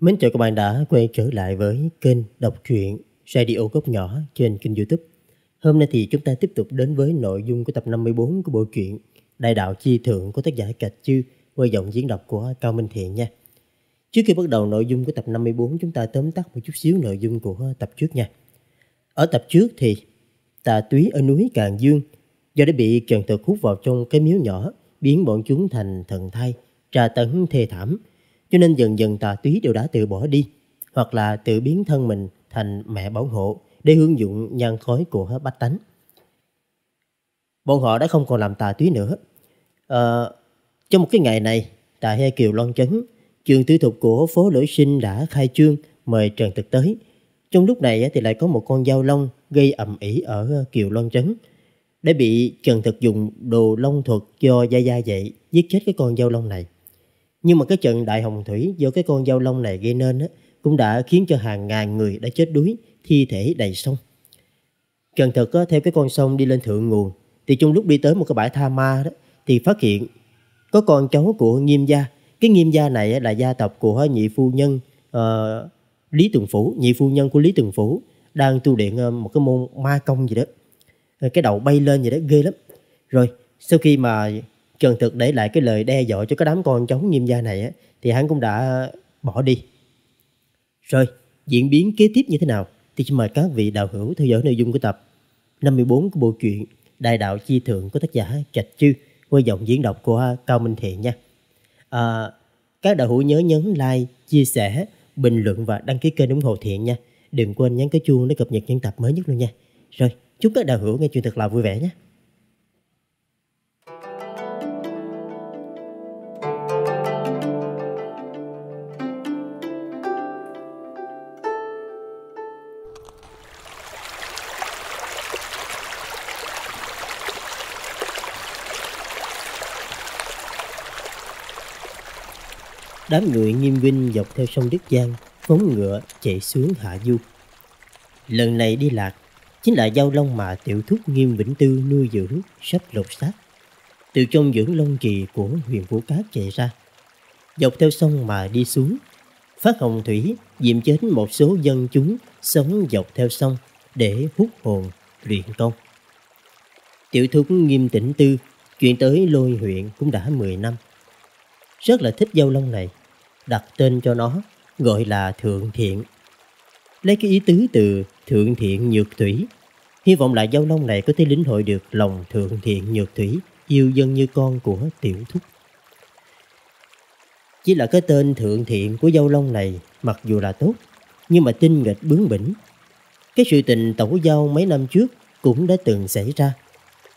Mến chào các bạn đã quay trở lại với kênh đọc truyện Radio Góc Nhỏ trên kênh youtube. Hôm nay thì chúng ta tiếp tục đến với nội dung của tập 54 của bộ truyện Đại đạo chi thượng của tác giả Cạch Chư qua giọng diễn đọc của Cao Minh Thiện nha. Trước khi bắt đầu nội dung của tập 54 chúng ta tóm tắt một chút xíu nội dung của tập trước nha. Ở tập trước thì tà túy ở núi Càng Dương do đã bị Trần Thực hút vào trong cái miếu nhỏ biến bọn chúng thành thần thai, tra tấn thê thảm – cho nên dần dần tà túy đều đã tự bỏ đi, hoặc là tự biến thân mình thành mẹ bảo hộ để hướng dụng nhan khói của bách tánh. Bọn họ đã không còn làm tà túy nữa. À, trong một cái ngày này, tại He Kiều Loan Chấn, trường tư thục của phố Lỗi Sinh đã khai trương mời Trần Thực tới. Trong lúc này thì lại có một con dao long gây ầm ĩ ở Kiều Loan Trấn. Đã bị Trần Thực dùng đồ long thuật do Gia Gia dạy giết chết cái con dao long này. Nhưng mà cái trận đại hồng thủy do cái con giao long này gây nên á, cũng đã khiến cho hàng ngàn người đã chết đuối, thi thể đầy sông. Trần Thực á, theo cái con sông đi lên thượng nguồn, thì trong lúc đi tới một cái bãi tha ma đó, thì phát hiện có con cháu của nghiêm gia. Cái nghiêm gia này á, là gia tộc của nhị phu nhân uh, Lý Tường Phủ, nhị phu nhân của Lý Tường Phủ đang tu luyện ờ, một cái môn ma công gì đó. Ờ, cái đầu bay lên gì đó ghê lắm. Rồi sau khi mà Trần Thực để lại cái lời đe dọa cho cái đám con cháu nghiêm gia này á, thì hắn cũng đã bỏ đi. Rồi, diễn biến kế tiếp như thế nào thì xin mời các vị đạo hữu theo dõi nội dung của tập 54 của bộ truyện Đại đạo chi thượng của tác giả Trạch Chư qua giọng diễn đọc của Cao Minh Thiện nha. À, các đạo hữu nhớ nhấn like, chia sẻ, bình luận và đăng ký kênh ủng hộ Thiện nha. Đừng quên nhấn cái chuông để cập nhật những tập mới nhất luôn nha. Rồi, chúc các đạo hữu nghe chuyện thật là vui vẻ nhé. đám người nghiêm vinh dọc theo sông Đức Giang, phóng ngựa chạy xuống Hạ Du. Lần này đi lạc, chính là giao long mà tiểu thúc nghiêm vĩnh tư nuôi dưỡng sắp lột xác. Từ trong dưỡng long trì của huyền Vũ Cát chạy ra, dọc theo sông mà đi xuống, phát hồng thủy diệm chết một số dân chúng sống dọc theo sông để hút hồn, luyện công. Tiểu thúc nghiêm tĩnh tư, chuyển tới lôi huyện cũng đã 10 năm. Rất là thích giao long này đặt tên cho nó gọi là thượng thiện lấy cái ý tứ từ thượng thiện nhược thủy hy vọng là giao long này có thể lĩnh hội được lòng thượng thiện nhược thủy yêu dân như con của tiểu thúc chỉ là cái tên thượng thiện của giao long này mặc dù là tốt nhưng mà tinh nghịch bướng bỉnh cái sự tình tẩu giao mấy năm trước cũng đã từng xảy ra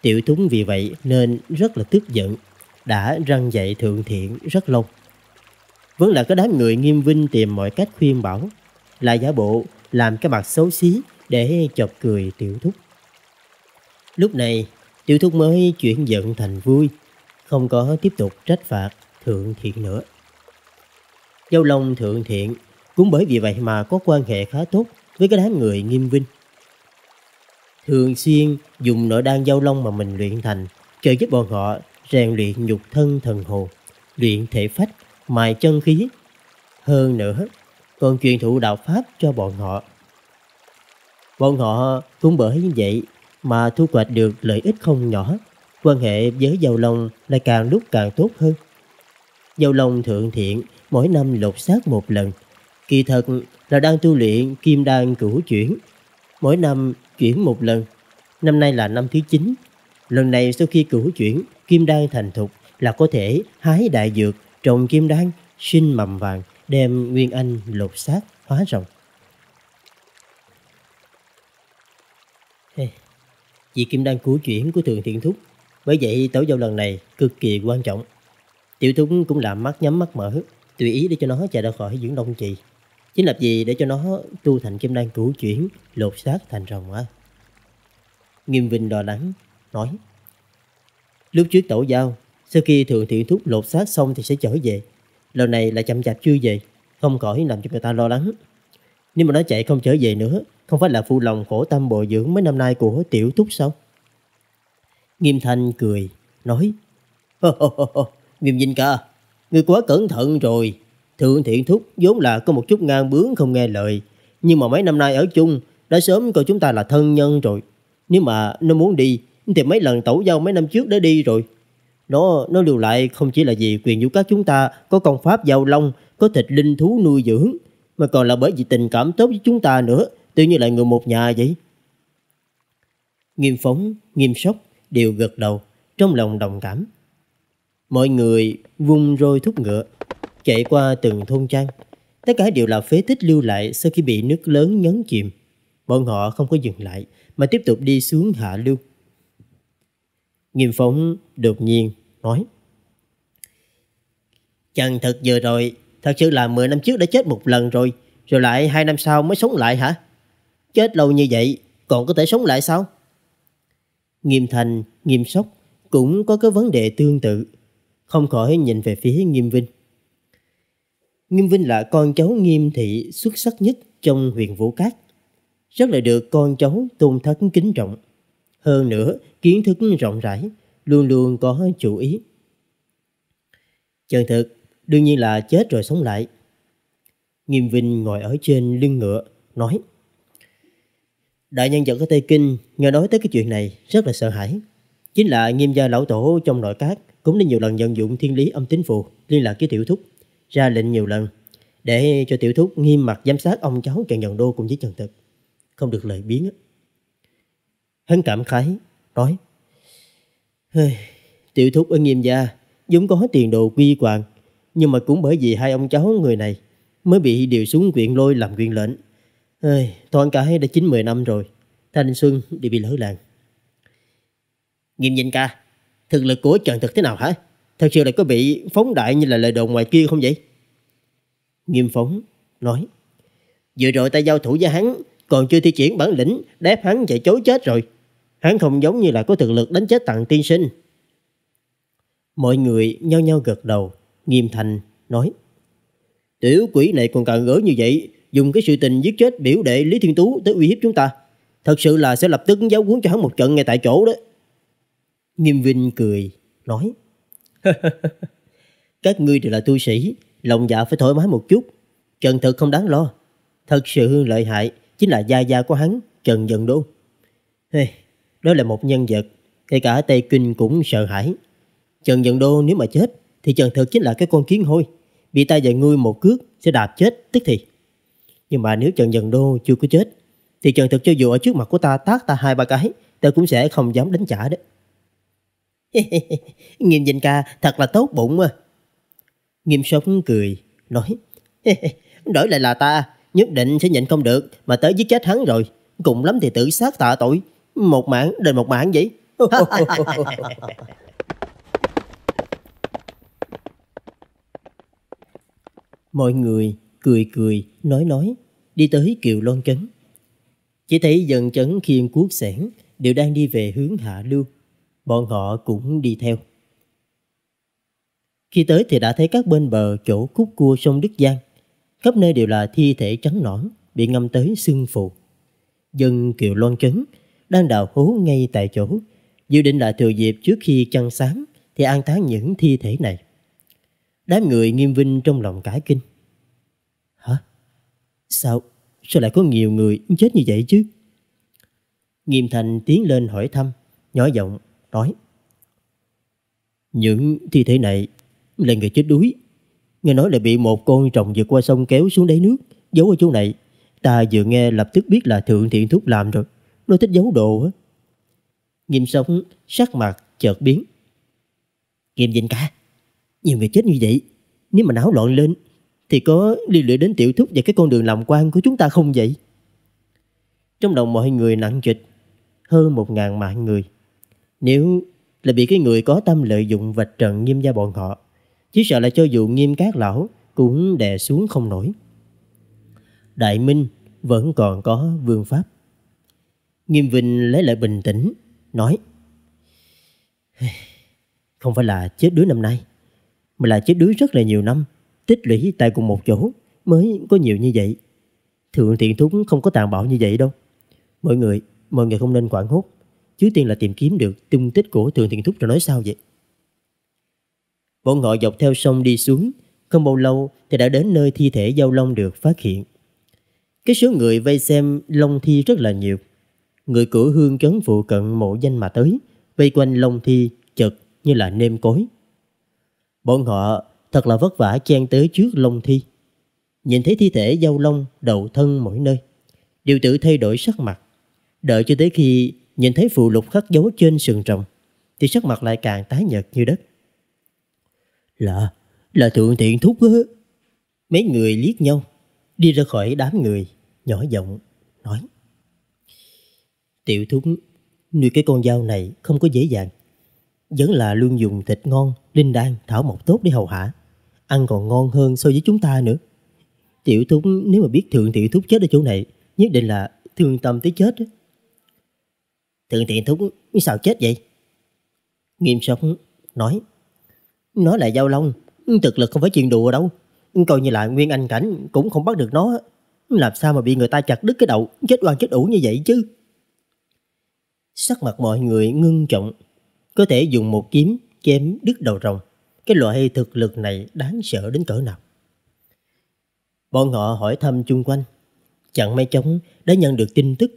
tiểu thúng vì vậy nên rất là tức giận đã răng dạy thượng thiện rất lâu vẫn là có đám người nghiêm vinh tìm mọi cách khuyên bảo, lại giả bộ làm cái mặt xấu xí để chọc cười tiểu thúc. Lúc này, tiểu thúc mới chuyển giận thành vui, không có tiếp tục trách phạt thượng thiện nữa. Giao Long thượng thiện cũng bởi vì vậy mà có quan hệ khá tốt với cái đám người nghiêm vinh. Thường xuyên dùng nội đan giao long mà mình luyện thành trợ giúp bọn họ rèn luyện nhục thân thần hồn, luyện thể phách mài chân khí. Hơn nữa, còn truyền thụ đạo Pháp cho bọn họ. Bọn họ cũng bởi như vậy mà thu hoạch được lợi ích không nhỏ. Quan hệ với Giao lòng lại càng lúc càng tốt hơn. Giao lòng Thượng Thiện mỗi năm lột xác một lần. Kỳ thật là đang tu luyện kim đan cửu chuyển. Mỗi năm chuyển một lần. Năm nay là năm thứ 9. Lần này sau khi cửu chuyển, kim đan thành thục là có thể hái đại dược trồng kim đan, sinh mầm vàng, đem Nguyên Anh lột xác, hóa rồng. chị kim đan cứu chuyển của Thượng Thiện Thúc, bởi vậy tổ dâu lần này cực kỳ quan trọng. Tiểu Thúc cũng làm mắt nhắm mắt mở, tùy ý để cho nó chạy ra khỏi dưỡng đông chị. Chính là gì để cho nó tu thành kim đan cứu chuyển, lột xác thành rồng á. Nghiêm Vinh đò đắng, nói Lúc trước tổ giao sau khi Thượng Thiện Thúc lột xác xong thì sẽ trở về. Lần này là chậm chạp chưa về, không khỏi làm cho người ta lo lắng. Nếu mà nó chạy không trở về nữa, không phải là phụ lòng khổ tâm bồi dưỡng mấy năm nay của Tiểu Thúc sao? Nghiêm Thanh cười, nói hô, hô, hô, Nghiêm Vinh ca, ngươi quá cẩn thận rồi. Thượng Thiện Thúc vốn là có một chút ngang bướng không nghe lời, nhưng mà mấy năm nay ở chung đã sớm coi chúng ta là thân nhân rồi. Nếu mà nó muốn đi thì mấy lần tẩu giao mấy năm trước đã đi rồi. Nó nó lưu lại không chỉ là vì quyền vũ các chúng ta có con pháp giao long, có thịt linh thú nuôi dưỡng, mà còn là bởi vì tình cảm tốt với chúng ta nữa, tự như là người một nhà vậy. Nghiêm phóng, nghiêm sốc đều gật đầu, trong lòng đồng cảm. Mọi người vung roi thúc ngựa, chạy qua từng thôn trang. Tất cả đều là phế tích lưu lại sau khi bị nước lớn nhấn chìm. Bọn họ không có dừng lại mà tiếp tục đi xuống hạ lưu. Nghiêm phóng đột nhiên nói Chân thực vừa rồi Thật sự là 10 năm trước đã chết một lần rồi Rồi lại 2 năm sau mới sống lại hả Chết lâu như vậy Còn có thể sống lại sao Nghiêm thành, nghiêm sóc Cũng có cái vấn đề tương tự Không khỏi nhìn về phía nghiêm vinh Nghiêm Vinh là con cháu nghiêm thị xuất sắc nhất trong huyện Vũ Cát. Rất là được con cháu tôn thất kính trọng. Hơn nữa, kiến thức rộng rãi, luôn luôn có chủ ý. Chân thực, đương nhiên là chết rồi sống lại. Nghiêm Vinh ngồi ở trên lưng ngựa, nói Đại nhân vật của Tây Kinh nghe nói tới cái chuyện này rất là sợ hãi. Chính là nghiêm gia lão tổ trong nội các cũng đã nhiều lần vận dụng thiên lý âm tín phù liên lạc với tiểu thúc, ra lệnh nhiều lần để cho tiểu thúc nghiêm mặt giám sát ông cháu Trần Nhận Đô cùng với Trần Thực. Không được lời biến. Hân cảm khái, nói Tiểu thúc ở nghiêm gia vốn có tiền đồ quy quạng nhưng mà cũng bởi vì hai ông cháu người này mới bị điều xuống quyện lôi làm quyền lệnh. Ơi, toàn cái đã 9-10 năm rồi, thanh xuân đều bị lỡ làng. Nghiêm nhìn ca, thực lực của Trần Thực thế nào hả? Thật sự là có bị phóng đại như là lời đồn ngoài kia không vậy? Nghiêm phóng, nói. Vừa rồi ta giao thủ với hắn, còn chưa thi triển bản lĩnh, đép hắn chạy chối chết rồi. Hắn không giống như là có thực lực đánh chết tặng tiên sinh. Mọi người nhao nhao gật đầu, nghiêm thành, nói. Tiểu quỷ này còn càng gỡ như vậy, dùng cái sự tình giết chết biểu đệ Lý Thiên Tú tới uy hiếp chúng ta. Thật sự là sẽ lập tức giáo huấn cho hắn một trận ngay tại chỗ đó. Nghiêm Vinh cười, nói. Các ngươi đều là tu sĩ, lòng dạ phải thoải mái một chút. Trần thực không đáng lo. Thật sự lợi hại chính là gia gia của hắn, Trần Dần Đôn. Hey, đó là một nhân vật, kể cả Tây Kinh cũng sợ hãi. Trần Dận Đô nếu mà chết, thì Trần Thực chính là cái con kiến hôi. Bị ta và ngươi một cước sẽ đạp chết tức thì. Nhưng mà nếu Trần Dận Đô chưa có chết, thì Trần Thực cho dù ở trước mặt của ta tát ta hai ba cái, ta cũng sẽ không dám đánh trả đấy. Nghiêm Dinh ca thật là tốt bụng mà. Nghiêm sống cười, nói Đổi lại là ta, nhất định sẽ nhịn không được mà tới giết chết hắn rồi. Cùng lắm thì tự sát tạ tội, một mảng đền một mảng vậy? Mọi người cười cười, nói nói, đi tới Kiều Loan chấn, Chỉ thấy dân chấn khiên cuốc sẻn đều đang đi về hướng Hạ Lưu. Bọn họ cũng đi theo. Khi tới thì đã thấy các bên bờ chỗ khúc cua sông Đức Giang. Khắp nơi đều là thi thể trắng nõn, bị ngâm tới xương phụ. Dân Kiều Loan chấn đang đào hố ngay tại chỗ, dự định lại thừa dịp trước khi chăn sáng thì an táng những thi thể này. Đám người nghiêm vinh trong lòng cả kinh. Hả? Sao? Sao lại có nhiều người chết như vậy chứ? Nghiêm Thành tiến lên hỏi thăm, nhỏ giọng, nói. Những thi thể này là người chết đuối. Nghe nói là bị một con rồng vượt qua sông kéo xuống đáy nước, giấu ở chỗ này. Ta vừa nghe lập tức biết là Thượng Thiện Thúc làm rồi. Đôi thích giấu đồ á. Nghiêm sống sắc mặt chợt biến. Nghiêm dịnh cả. Nhiều người chết như vậy. Nếu mà náo loạn lên thì có liên lụy đến tiểu thúc và cái con đường làm quan của chúng ta không vậy? Trong lòng mọi người nặng trịch hơn một ngàn mạng người. Nếu là bị cái người có tâm lợi dụng vạch trần nghiêm gia bọn họ, chỉ sợ là cho dù nghiêm các lão cũng đè xuống không nổi. Đại Minh vẫn còn có vương pháp. Nghiêm Vinh lấy lại bình tĩnh, nói Không phải là chết đuối năm nay, mà là chết đuối rất là nhiều năm, tích lũy tại cùng một chỗ mới có nhiều như vậy. Thượng thiện thúng không có tàn bạo như vậy đâu. Mọi người, mọi người không nên quảng hốt. Chứ tiên là tìm kiếm được tung tích của Thượng thiện thúc rồi nói sao vậy? Bọn họ dọc theo sông đi xuống, không bao lâu thì đã đến nơi thi thể giao long được phát hiện. Cái số người vây xem long thi rất là nhiều người cửa hương chấn phụ cận mộ danh mà tới, vây quanh lông thi chật như là nêm cối. Bọn họ thật là vất vả chen tới trước lông thi. Nhìn thấy thi thể giao long đầu thân mỗi nơi, điều tử thay đổi sắc mặt. Đợi cho tới khi nhìn thấy phụ lục khắc dấu trên sườn rồng, thì sắc mặt lại càng tái nhợt như đất. Là, là thượng thiện thúc ớ, Mấy người liếc nhau, đi ra khỏi đám người, nhỏ giọng, nói. Tiểu thúc nuôi cái con dao này không có dễ dàng. Vẫn là luôn dùng thịt ngon, linh đan, thảo mộc tốt để hầu hạ. Ăn còn ngon hơn so với chúng ta nữa. Tiểu thúc nếu mà biết thượng tiểu thúc chết ở chỗ này, nhất định là thương tâm tới chết. Thượng tiểu thúc sao chết vậy? Nghiêm sóc nói. Nó là dao long, thực lực không phải chuyện đùa đâu. Coi như là Nguyên Anh Cảnh cũng không bắt được nó. Làm sao mà bị người ta chặt đứt cái đầu, chết oan chết ủ như vậy chứ? Sắc mặt mọi người ngưng trọng, có thể dùng một kiếm chém đứt đầu rồng. Cái loại thực lực này đáng sợ đến cỡ nào. Bọn họ hỏi thăm chung quanh. Chẳng may chóng đã nhận được tin tức.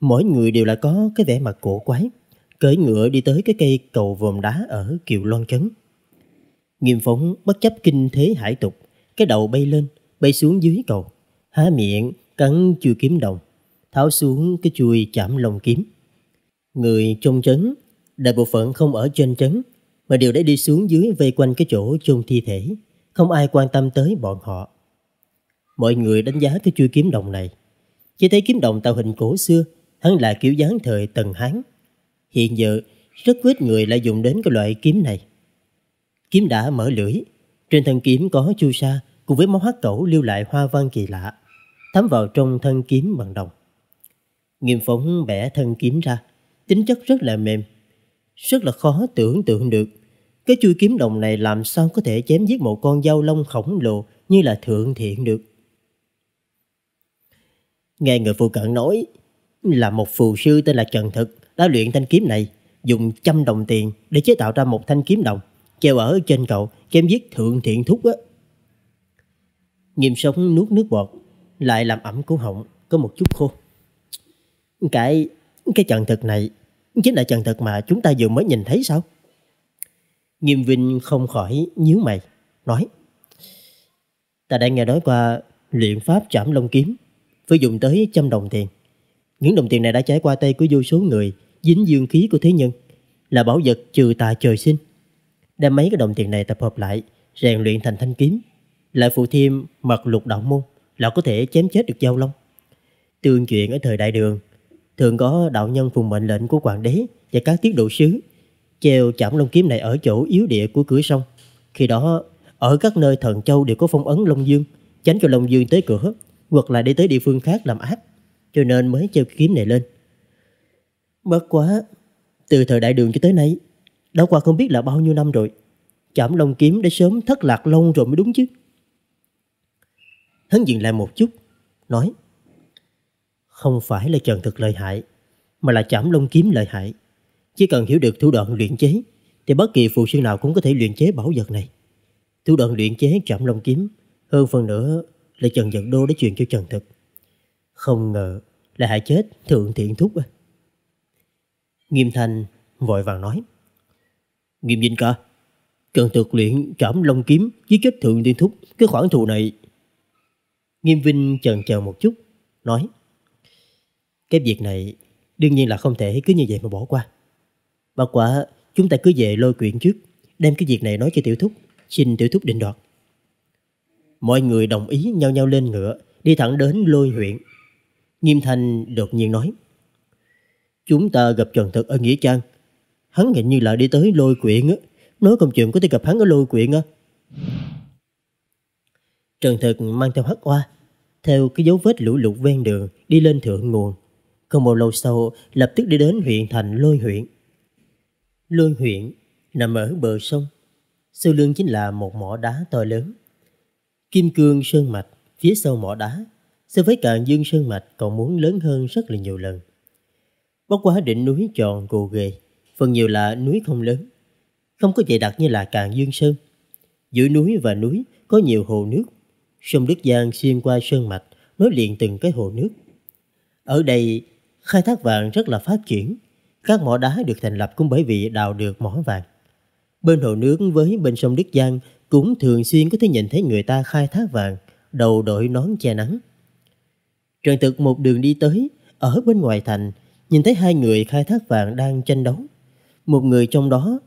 Mỗi người đều là có cái vẻ mặt cổ quái. Cởi ngựa đi tới cái cây cầu vòm đá ở Kiều Loan Trấn. Nghiêm phóng bất chấp kinh thế hải tục. Cái đầu bay lên, bay xuống dưới cầu. Há miệng, cắn chui kiếm đồng. Tháo xuống cái chuôi chạm lồng kiếm người trong trấn đại bộ phận không ở trên trấn mà đều đã đi xuống dưới vây quanh cái chỗ chôn thi thể, không ai quan tâm tới bọn họ. Mọi người đánh giá cái chuôi kiếm đồng này, chỉ thấy kiếm đồng tạo hình cổ xưa, hắn là kiểu dáng thời Tần Hán. Hiện giờ, rất ít người lại dùng đến cái loại kiếm này. Kiếm đã mở lưỡi, trên thân kiếm có chu sa cùng với máu hắc cẩu lưu lại hoa văn kỳ lạ, thấm vào trong thân kiếm bằng đồng. Nghiêm phóng bẻ thân kiếm ra, tính chất rất là mềm, rất là khó tưởng tượng được. Cái chui kiếm đồng này làm sao có thể chém giết một con dao lông khổng lồ như là thượng thiện được. Nghe người phụ cận nói là một phù sư tên là Trần Thực đã luyện thanh kiếm này dùng trăm đồng tiền để chế tạo ra một thanh kiếm đồng treo ở trên cậu chém giết thượng thiện thúc á. Nghiêm sống nuốt nước bọt lại làm ẩm cổ họng có một chút khô. Cái cái Trần Thực này chính là chân thật mà chúng ta vừa mới nhìn thấy sao? Nghiêm Vinh không khỏi nhíu mày, nói Ta đã nghe nói qua luyện pháp trảm long kiếm, phải dùng tới trăm đồng tiền. Những đồng tiền này đã trải qua tay của vô số người, dính dương khí của thế nhân, là bảo vật trừ tà trời sinh. Đem mấy cái đồng tiền này tập hợp lại, rèn luyện thành thanh kiếm, lại phụ thêm mật lục đạo môn là có thể chém chết được giao long. Tương truyền ở thời đại đường thường có đạo nhân phụng mệnh lệnh của hoàng đế và các tiết độ sứ treo chạm long kiếm này ở chỗ yếu địa của cửa sông. Khi đó, ở các nơi thần châu đều có phong ấn Long Dương, tránh cho Long Dương tới cửa, hoặc là đi tới địa phương khác làm ác, cho nên mới treo kiếm này lên. Bất quá, từ thời đại đường cho tới nay, đã qua không biết là bao nhiêu năm rồi. Chạm Long kiếm đã sớm thất lạc lâu rồi mới đúng chứ. Hắn dừng lại một chút, nói: không phải là trần thực lợi hại, mà là chảm lông kiếm lợi hại. Chỉ cần hiểu được thủ đoạn luyện chế, thì bất kỳ phụ sư nào cũng có thể luyện chế bảo vật này. Thủ đoạn luyện chế chảm lông kiếm, hơn phần nữa là Trần Dận Đô đã truyền cho Trần Thực. Không ngờ là hại chết Thượng Thiện Thúc. Nghiêm Thanh vội vàng nói. Nghiêm Vinh ca, Trần Thực luyện chảm lông kiếm giết chết Thượng Thiện Thúc, cái khoản thù này... Nghiêm Vinh chần chờ một chút, nói. Cái việc này đương nhiên là không thể cứ như vậy mà bỏ qua. Bất quả chúng ta cứ về lôi quyện trước, đem cái việc này nói cho tiểu thúc, xin tiểu thúc định đoạt. Mọi người đồng ý nhau nhau lên ngựa, đi thẳng đến lôi huyện. Nghiêm Thanh đột nhiên nói, Chúng ta gặp Trần Thực ở Nghĩa Trang. Hắn hình như là đi tới lôi quyện á. Nói công chuyện có thể gặp hắn ở lôi quyện á. Trần Thực mang theo hắc Hoa, theo cái dấu vết lũ lụt ven đường đi lên thượng nguồn. Không bao lâu sau, lập tức đi đến huyện thành Lôi huyện. Lôi huyện nằm ở bờ sông. Sau lưng chính là một mỏ đá to lớn. Kim cương sơn mạch phía sau mỏ đá so với cạn dương sơn mạch còn muốn lớn hơn rất là nhiều lần. Bất quá đỉnh núi tròn gồ ghề, phần nhiều là núi không lớn, không có dày đặc như là cạn dương sơn. Giữa núi và núi có nhiều hồ nước, sông Đức Giang xuyên qua sơn mạch nối liền từng cái hồ nước. Ở đây khai thác vàng rất là phát triển. Các mỏ đá được thành lập cũng bởi vì đào được mỏ vàng. Bên hồ nước với bên sông Đức Giang cũng thường xuyên có thể nhìn thấy người ta khai thác vàng, đầu đội nón che nắng. Trần Thực một đường đi tới, ở bên ngoài thành, nhìn thấy hai người khai thác vàng đang tranh đấu. Một người trong đó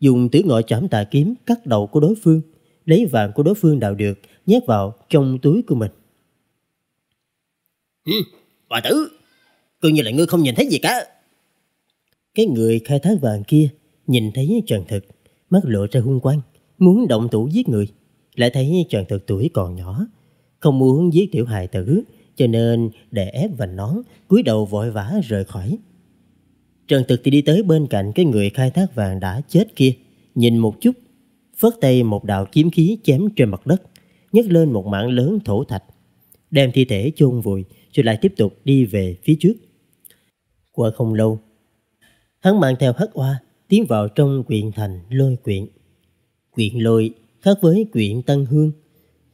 dùng tứ ngọ chảm tà kiếm cắt đầu của đối phương, lấy vàng của đối phương đào được, nhét vào trong túi của mình. Ừ, bà tử, cứ như là ngươi không nhìn thấy gì cả. Cái người khai thác vàng kia nhìn thấy Trần Thực, mắt lộ ra hung quang, muốn động thủ giết người. Lại thấy Trần Thực tuổi còn nhỏ, không muốn giết tiểu hài tử, cho nên để ép vành nón, cúi đầu vội vã rời khỏi. Trần Thực thì đi tới bên cạnh cái người khai thác vàng đã chết kia, nhìn một chút, phớt tay một đạo kiếm khí chém trên mặt đất, nhấc lên một mảng lớn thổ thạch, đem thi thể chôn vùi rồi lại tiếp tục đi về phía trước. Qua không lâu, hắn mang theo hắc oa tiến vào trong quyện thành lôi quyện. Quyện lôi khác với quyện Tân Hương.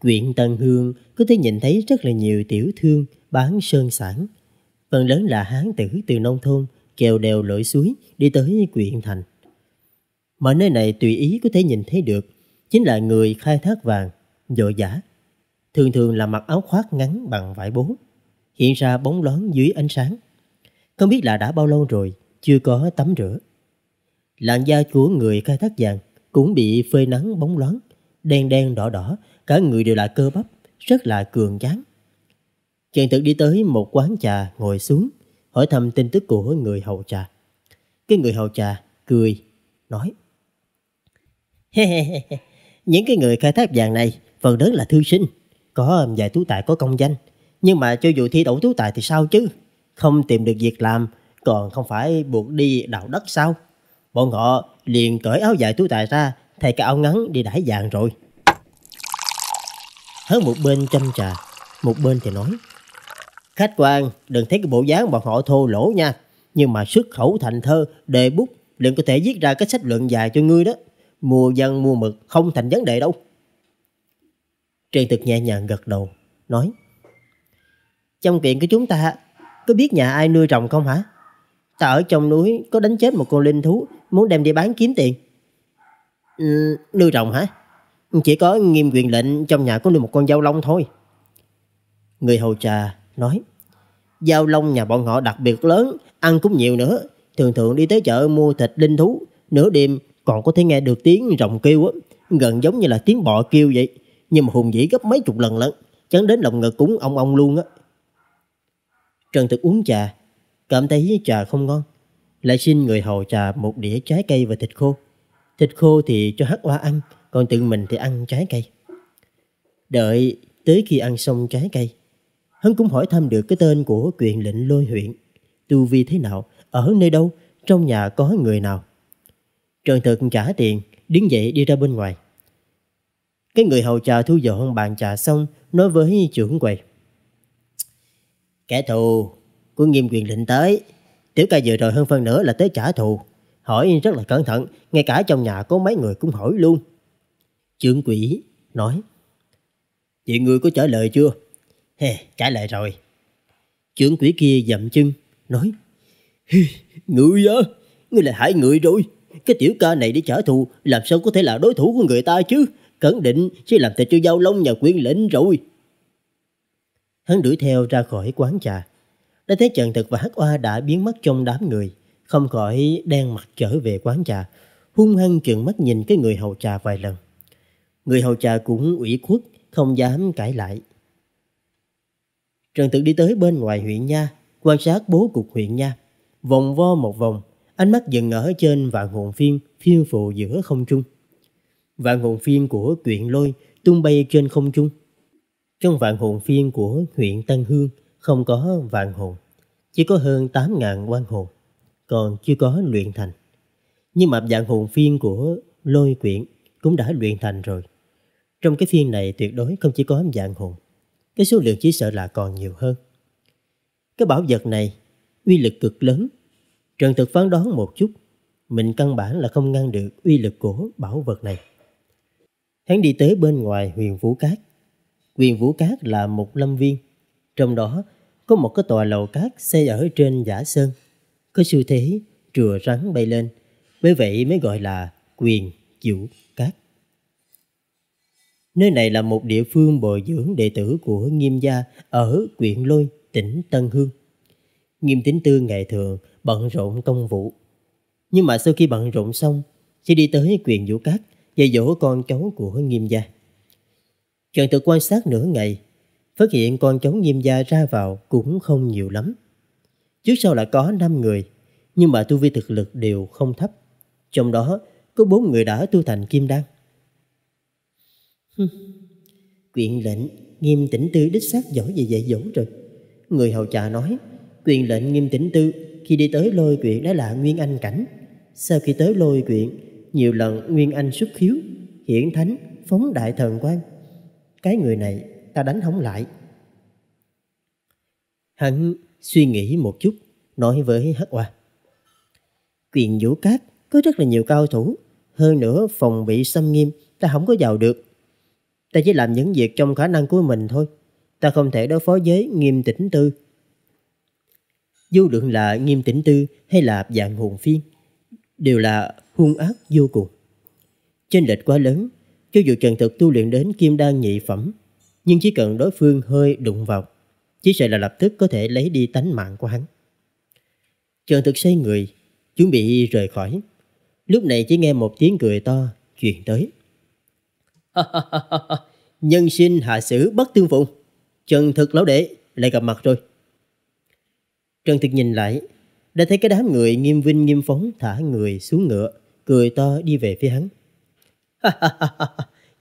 Quyện Tân Hương có thể nhìn thấy rất là nhiều tiểu thương bán sơn sản. Phần lớn là hán tử từ nông thôn, kèo đèo lội suối đi tới quyện thành. Mà nơi này tùy ý có thể nhìn thấy được chính là người khai thác vàng, dội giả. Thường thường là mặc áo khoác ngắn bằng vải bố, hiện ra bóng loáng dưới ánh sáng. Không biết là đã bao lâu rồi Chưa có tắm rửa Làn da của người khai thác vàng Cũng bị phơi nắng bóng loáng Đen đen đỏ đỏ Cả người đều là cơ bắp Rất là cường tráng Chàng thực đi tới một quán trà ngồi xuống Hỏi thăm tin tức của người hầu trà Cái người hầu trà cười Nói Những cái người khai thác vàng này Phần lớn là thư sinh Có vài tú tài có công danh Nhưng mà cho dù thi đậu tú tài thì sao chứ không tìm được việc làm, còn không phải buộc đi đào đất sao? Bọn họ liền cởi áo dài túi tài ra, thay cái áo ngắn đi đãi vàng rồi. Hớn một bên chăm trà, một bên thì nói. Khách quan, đừng thấy cái bộ dáng bọn họ thô lỗ nha, nhưng mà xuất khẩu thành thơ, đề bút, liền có thể viết ra cái sách luận dài cho ngươi đó. Mua văn mua mực không thành vấn đề đâu. Trần Thực nhẹ nhàng gật đầu, nói Trong chuyện của chúng ta có biết nhà ai nuôi rồng không hả? Ta ở trong núi có đánh chết một con linh thú Muốn đem đi bán kiếm tiền ừ, Nuôi rồng hả? Chỉ có nghiêm quyền lệnh trong nhà có nuôi một con dao lông thôi Người hầu trà nói Dao lông nhà bọn họ đặc biệt lớn Ăn cũng nhiều nữa Thường thường đi tới chợ mua thịt linh thú Nửa đêm còn có thể nghe được tiếng rồng kêu á Gần giống như là tiếng bọ kêu vậy Nhưng mà hùng vĩ gấp mấy chục lần lận Chắn đến lòng ngực cúng ông ông luôn á Trần Thực uống trà, cảm thấy trà không ngon. Lại xin người hầu trà một đĩa trái cây và thịt khô. Thịt khô thì cho hắc hoa ăn, còn tự mình thì ăn trái cây. Đợi tới khi ăn xong trái cây, hắn cũng hỏi thăm được cái tên của quyền lệnh lôi huyện. Tu vi thế nào, ở nơi đâu, trong nhà có người nào. Trần Thực trả tiền, đứng dậy đi ra bên ngoài. Cái người hầu trà thu dọn bàn trà xong, nói với trưởng quầy. Kẻ thù của nghiêm quyền định tới Tiểu ca vừa rồi hơn phân nữa là tới trả thù Hỏi rất là cẩn thận Ngay cả trong nhà có mấy người cũng hỏi luôn Trưởng quỷ nói Chị người có trả lời chưa? hè trả lời rồi Trưởng quỷ kia dậm chân Nói người á, người là hại người rồi Cái tiểu ca này đi trả thù Làm sao có thể là đối thủ của người ta chứ Cẩn định sẽ làm thịt cho giao long nhà quyền lĩnh rồi Hắn đuổi theo ra khỏi quán trà. Đã thấy Trần Thực và Hắc Oa đã biến mất trong đám người, không khỏi đen mặt trở về quán trà, hung hăng trợn mắt nhìn cái người hầu trà vài lần. Người hầu trà cũng ủy khuất, không dám cãi lại. Trần Thực đi tới bên ngoài huyện nha, quan sát bố cục huyện nha. Vòng vo một vòng, ánh mắt dừng ở trên vạn hồn phiên phiêu phù giữa không trung. Vạn hồn phiên của quyện lôi tung bay trên không trung, trong vạn hồn phiên của huyện Tân Hương không có vạn hồn, chỉ có hơn 8.000 quan hồn, còn chưa có luyện thành. Nhưng mà vạn hồn phiên của lôi quyển cũng đã luyện thành rồi. Trong cái phiên này tuyệt đối không chỉ có vạn hồn, cái số lượng chỉ sợ là còn nhiều hơn. Cái bảo vật này uy lực cực lớn. Trần Thực phán đoán một chút, mình căn bản là không ngăn được uy lực của bảo vật này. Hắn đi tới bên ngoài huyền vũ cát, Quyền Vũ Cát là một lâm viên. Trong đó có một cái tòa lầu cát xây ở trên giả sơn. Có xu thế trùa rắn bay lên. Bởi vậy mới gọi là quyền Vũ Cát. Nơi này là một địa phương bồi dưỡng đệ tử của Nghiêm gia ở quyện Lôi, tỉnh Tân Hương. Nghiêm Tính Tư ngày thường bận rộn công vụ. Nhưng mà sau khi bận rộn xong, sẽ đi tới quyền Vũ Cát dạy dỗ con cháu của Nghiêm gia. Trần tự quan sát nửa ngày, phát hiện con cháu nghiêm gia ra vào cũng không nhiều lắm. Trước sau là có 5 người, nhưng mà tu vi thực lực đều không thấp. Trong đó có bốn người đã tu thành kim đan. quyền lệnh nghiêm tĩnh tư đích xác giỏi về dạy dỗ rồi. Người hầu trà nói, quyền lệnh nghiêm tĩnh tư khi đi tới lôi quyện đã là nguyên anh cảnh. Sau khi tới lôi quyện, nhiều lần nguyên anh xuất khiếu, hiển thánh, phóng đại thần quan cái người này ta đánh không lại. Hắn suy nghĩ một chút, nói với Hắc Hoa. Quyền vũ cát có rất là nhiều cao thủ, hơn nữa phòng bị xâm nghiêm, ta không có vào được. Ta chỉ làm những việc trong khả năng của mình thôi, ta không thể đối phó với nghiêm tĩnh tư. Vô luận là nghiêm tĩnh tư hay là dạng hồn phiên, đều là hung ác vô cùng. Trên lệch quá lớn cho dù Trần Thực tu luyện đến kim đan nhị phẩm, nhưng chỉ cần đối phương hơi đụng vào, chỉ sợ là lập tức có thể lấy đi tánh mạng của hắn. Trần Thực say người, chuẩn bị rời khỏi. Lúc này chỉ nghe một tiếng cười to truyền tới. Nhân sinh hạ sử bất tương phụng. Trần Thực lão đệ lại gặp mặt rồi. Trần Thực nhìn lại, đã thấy cái đám người nghiêm vinh nghiêm phóng thả người xuống ngựa, cười to đi về phía hắn.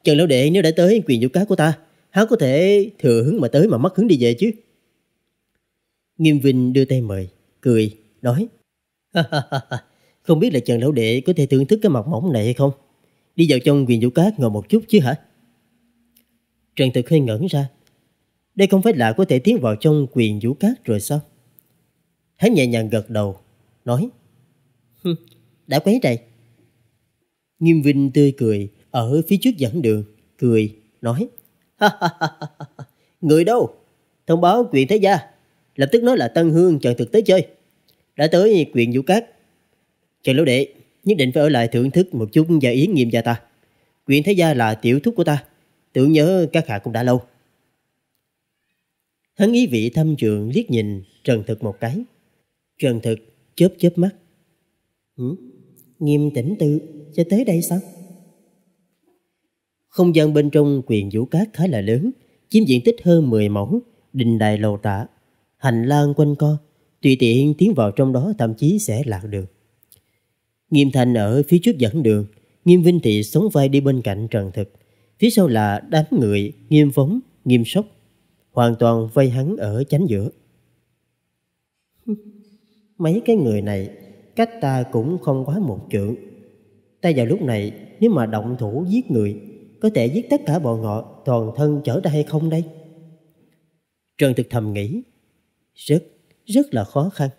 Trần Lão Đệ nếu đã tới quyền vũ cá của ta, hắn có thể thừa hướng mà tới mà mất hướng đi về chứ? Nghiêm Vinh đưa tay mời, cười, nói. không biết là Trần Lão Đệ có thể thưởng thức cái mặt mỏng này hay không? Đi vào trong quyền vũ cát ngồi một chút chứ hả? Trần Thực hơi ngẩn ra. Đây không phải là có thể tiến vào trong quyền vũ cát rồi sao? Hắn nhẹ nhàng gật đầu, nói Đã quấy rầy, Nghiêm Vinh tươi cười, ở phía trước dẫn đường, cười, nói Người đâu? Thông báo quyền thế gia, lập tức nói là Tân Hương Trần Thực tới chơi. Đã tới quyền vũ cát. Trần Lão Đệ, nhất định phải ở lại thưởng thức một chút và yến nghiêm gia ta. Quyền thế gia là tiểu thúc của ta, tưởng nhớ các hạ cũng đã lâu. Hắn ý vị thâm trường liếc nhìn Trần Thực một cái. Trần Thực chớp chớp mắt. Ừ? Nghiêm tĩnh tư cho tới đây sao? Không gian bên trong quyền vũ cát khá là lớn, chiếm diện tích hơn 10 mẫu, đình đài lầu tả, hành lang quanh co, tùy tiện tiến vào trong đó thậm chí sẽ lạc đường. Nghiêm Thành ở phía trước dẫn đường, Nghiêm Vinh Thị sống vai đi bên cạnh Trần Thực. Phía sau là đám người Nghiêm Phóng, Nghiêm Sóc, hoàn toàn vây hắn ở chánh giữa. Mấy cái người này cách ta cũng không quá một trượng tay vào lúc này nếu mà động thủ giết người Có thể giết tất cả bọn họ toàn thân trở ra hay không đây? Trần Thực thầm nghĩ Rất, rất là khó khăn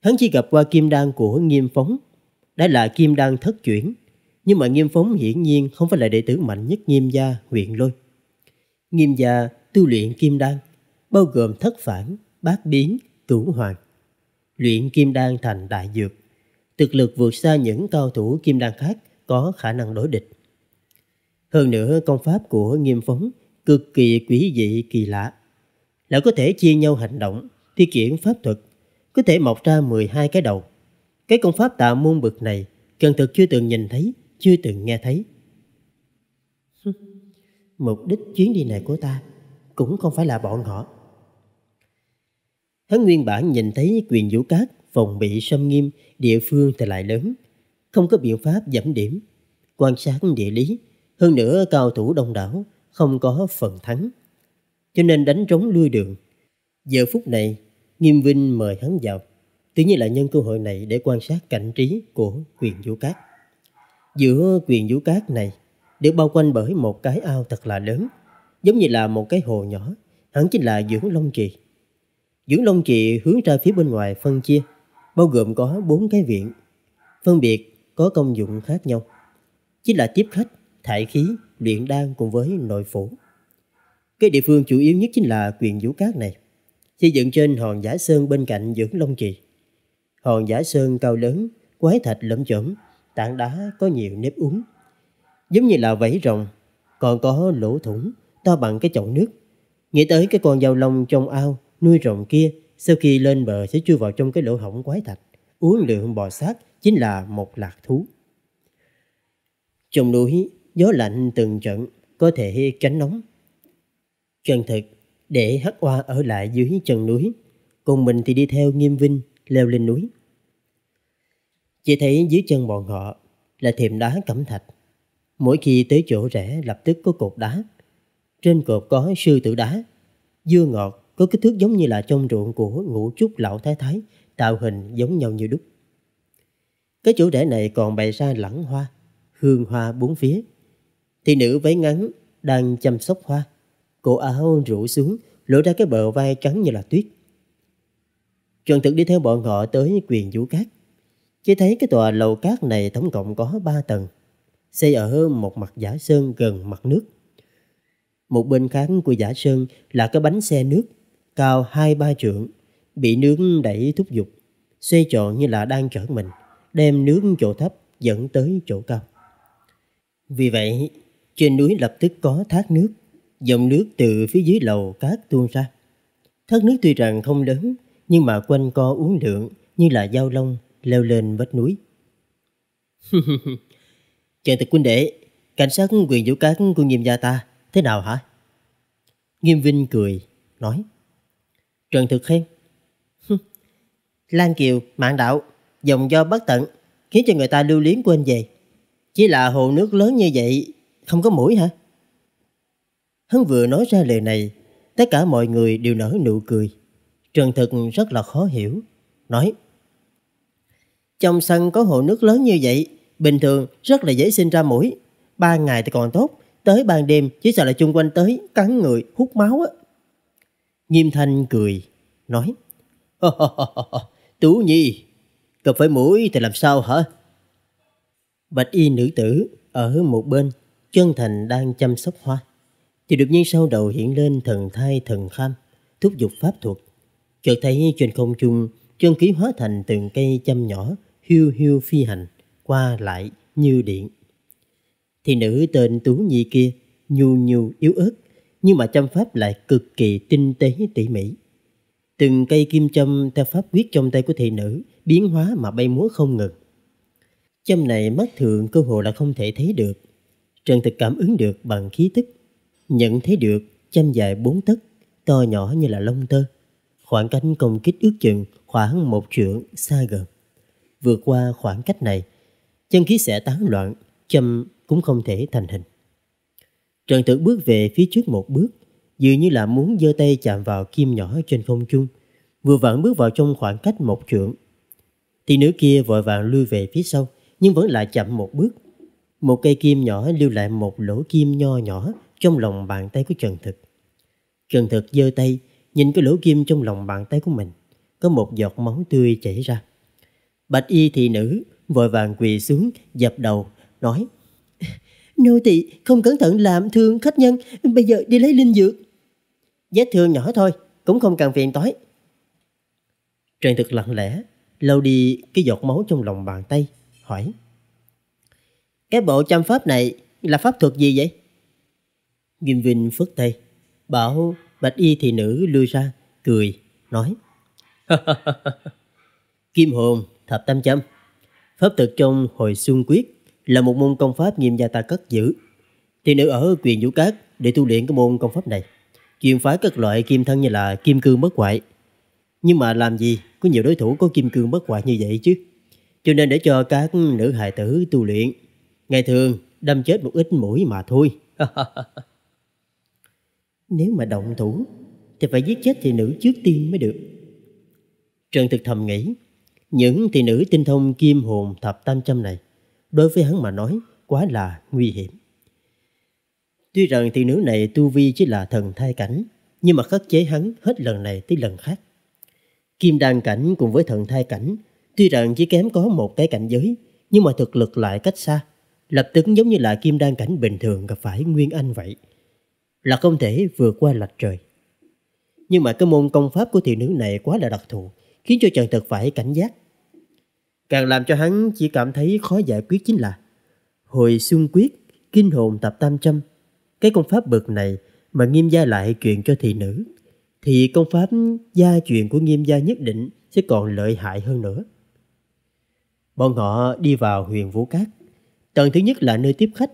Hắn chỉ gặp qua kim đan của Nghiêm Phóng Đã là kim đan thất chuyển Nhưng mà Nghiêm Phóng hiển nhiên không phải là đệ tử mạnh nhất Nghiêm gia huyện lôi Nghiêm gia tu luyện kim đan Bao gồm thất phản, bát biến, cửu hoàng Luyện kim đan thành đại dược thực lực vượt xa những cao thủ kim đan khác có khả năng đối địch. Hơn nữa, công pháp của nghiêm phóng cực kỳ quý dị kỳ lạ. Lại có thể chia nhau hành động, thi triển pháp thuật, có thể mọc ra 12 cái đầu. Cái công pháp tạo môn bực này, cần thực chưa từng nhìn thấy, chưa từng nghe thấy. Mục đích chuyến đi này của ta cũng không phải là bọn họ. Hắn nguyên bản nhìn thấy quyền vũ cát phòng bị xâm nghiêm, địa phương thì lại lớn, không có biện pháp giảm điểm. Quan sát địa lý, hơn nữa cao thủ đông đảo, không có phần thắng. Cho nên đánh trống lui đường. Giờ phút này, Nghiêm Vinh mời hắn vào, tự nhiên là nhân cơ hội này để quan sát cảnh trí của quyền vũ cát. Giữa quyền vũ cát này, được bao quanh bởi một cái ao thật là lớn, giống như là một cái hồ nhỏ, hắn chính là dưỡng long kỳ Dưỡng long kỳ hướng ra phía bên ngoài phân chia bao gồm có 4 cái viện, phân biệt có công dụng khác nhau, chính là tiếp khách, thải khí, luyện đan cùng với nội phủ. Cái địa phương chủ yếu nhất chính là quyền vũ cát này, xây dựng trên hòn giả sơn bên cạnh dưỡng long trì. Hòn giả sơn cao lớn, quái thạch lẫm chởm, tảng đá có nhiều nếp uống, giống như là vẫy rồng, còn có lỗ thủng to bằng cái chậu nước. Nghĩ tới cái con dao long trong ao nuôi rồng kia sau khi lên bờ sẽ chui vào trong cái lỗ hổng quái thạch, uống lượng bò sát chính là một lạc thú. Trong núi, gió lạnh từng trận có thể tránh nóng. Chân thực, để hắc hoa ở lại dưới chân núi, cùng mình thì đi theo nghiêm vinh leo lên núi. Chỉ thấy dưới chân bọn họ là thềm đá cẩm thạch. Mỗi khi tới chỗ rẽ lập tức có cột đá. Trên cột có sư tử đá, dưa ngọt có kích thước giống như là trong ruộng của ngũ trúc lão thái thái, tạo hình giống nhau như đúc. Cái chủ rễ này còn bày ra lẳng hoa, hương hoa bốn phía. Thì nữ váy ngắn đang chăm sóc hoa, cổ áo rủ xuống, lộ ra cái bờ vai trắng như là tuyết. Trần Thực đi theo bọn họ tới quyền vũ cát. Chỉ thấy cái tòa lầu cát này tổng cộng có ba tầng, xây ở một mặt giả sơn gần mặt nước. Một bên khác của giả sơn là cái bánh xe nước cao hai ba trượng, bị nướng đẩy thúc giục, xoay tròn như là đang chở mình, đem nướng chỗ thấp dẫn tới chỗ cao. Vì vậy, trên núi lập tức có thác nước, dòng nước từ phía dưới lầu cát tuôn ra. Thác nước tuy rằng không lớn, nhưng mà quanh co uốn lượng như là dao lông leo lên vách núi. Trần thực quân đệ, cảnh sát quyền vũ cát của nghiêm gia ta thế nào hả? Nghiêm Vinh cười, nói. Trần Thực Khiêm Lan Kiều, mạng đạo, dòng do bất tận Khiến cho người ta lưu luyến quên về Chỉ là hồ nước lớn như vậy Không có mũi hả Hắn vừa nói ra lời này Tất cả mọi người đều nở nụ cười Trần Thực rất là khó hiểu Nói Trong sân có hồ nước lớn như vậy Bình thường rất là dễ sinh ra mũi Ba ngày thì còn tốt Tới ban đêm chỉ sợ là chung quanh tới Cắn người, hút máu á Nghiêm Thanh cười, nói Tú Nhi, cặp phải mũi thì làm sao hả? Bạch y nữ tử ở một bên, chân thành đang chăm sóc hoa. Thì đột nhiên sau đầu hiện lên thần thai thần kham, thúc giục pháp thuật. Chợt thấy trên không trung, chân khí hóa thành từng cây châm nhỏ, hiu hiu phi hành, qua lại như điện. Thì nữ tên Tú Nhi kia, nhu nhu yếu ớt, nhưng mà châm pháp lại cực kỳ tinh tế tỉ mỉ. Từng cây kim châm theo pháp quyết trong tay của thị nữ biến hóa mà bay múa không ngừng. Châm này mắt thường cơ hồ là không thể thấy được. Trần thực cảm ứng được bằng khí tức. Nhận thấy được châm dài bốn tấc, to nhỏ như là lông tơ. Khoảng cách công kích ước chừng khoảng một trượng xa gần. Vượt qua khoảng cách này, chân khí sẽ tán loạn, châm cũng không thể thành hình. Trần Tử bước về phía trước một bước, dường như là muốn giơ tay chạm vào kim nhỏ trên không trung, vừa vặn bước vào trong khoảng cách một trượng. Thì nữ kia vội vàng lui về phía sau, nhưng vẫn lại chậm một bước. Một cây kim nhỏ lưu lại một lỗ kim nho nhỏ trong lòng bàn tay của Trần Thực. Trần Thực giơ tay, nhìn cái lỗ kim trong lòng bàn tay của mình, có một giọt máu tươi chảy ra. Bạch y thị nữ vội vàng quỳ xuống, dập đầu, nói Nô tỳ không cẩn thận làm thương khách nhân, bây giờ đi lấy linh dược. Vết thương nhỏ thôi, cũng không cần phiền tối. Trần thực lặng lẽ, lau đi cái giọt máu trong lòng bàn tay, hỏi. Cái bộ chăm pháp này là pháp thuật gì vậy? Nghiêm Vinh phất tay, bảo bạch y thị nữ lui ra, cười, nói. Kim hồn thập tam châm, pháp thuật trong hồi xuân quyết là một môn công pháp nghiêm gia ta cất giữ. Thì nữ ở quyền vũ cát để tu luyện cái môn công pháp này. Chuyên phái các loại kim thân như là kim cương bất hoại. Nhưng mà làm gì có nhiều đối thủ có kim cương bất hoại như vậy chứ. Cho nên để cho các nữ hài tử tu luyện. Ngày thường đâm chết một ít mũi mà thôi. Nếu mà động thủ thì phải giết chết thị nữ trước tiên mới được. Trần Thực thầm nghĩ, những thị nữ tinh thông kim hồn thập tam châm này đối với hắn mà nói quá là nguy hiểm. Tuy rằng thị nữ này tu vi chỉ là thần thai cảnh, nhưng mà khắc chế hắn hết lần này tới lần khác. Kim đan cảnh cùng với thần thai cảnh, tuy rằng chỉ kém có một cái cảnh giới, nhưng mà thực lực lại cách xa, lập tức giống như là kim đan cảnh bình thường gặp phải Nguyên Anh vậy. Là không thể vượt qua lạch trời. Nhưng mà cái môn công pháp của thị nữ này quá là đặc thù, khiến cho chàng thật phải cảnh giác Càng làm cho hắn chỉ cảm thấy khó giải quyết chính là Hồi xuân quyết, kinh hồn tập tam trăm Cái công pháp bậc này mà nghiêm gia lại chuyện cho thị nữ Thì công pháp gia truyền của nghiêm gia nhất định sẽ còn lợi hại hơn nữa Bọn họ đi vào huyền Vũ Cát Tầng thứ nhất là nơi tiếp khách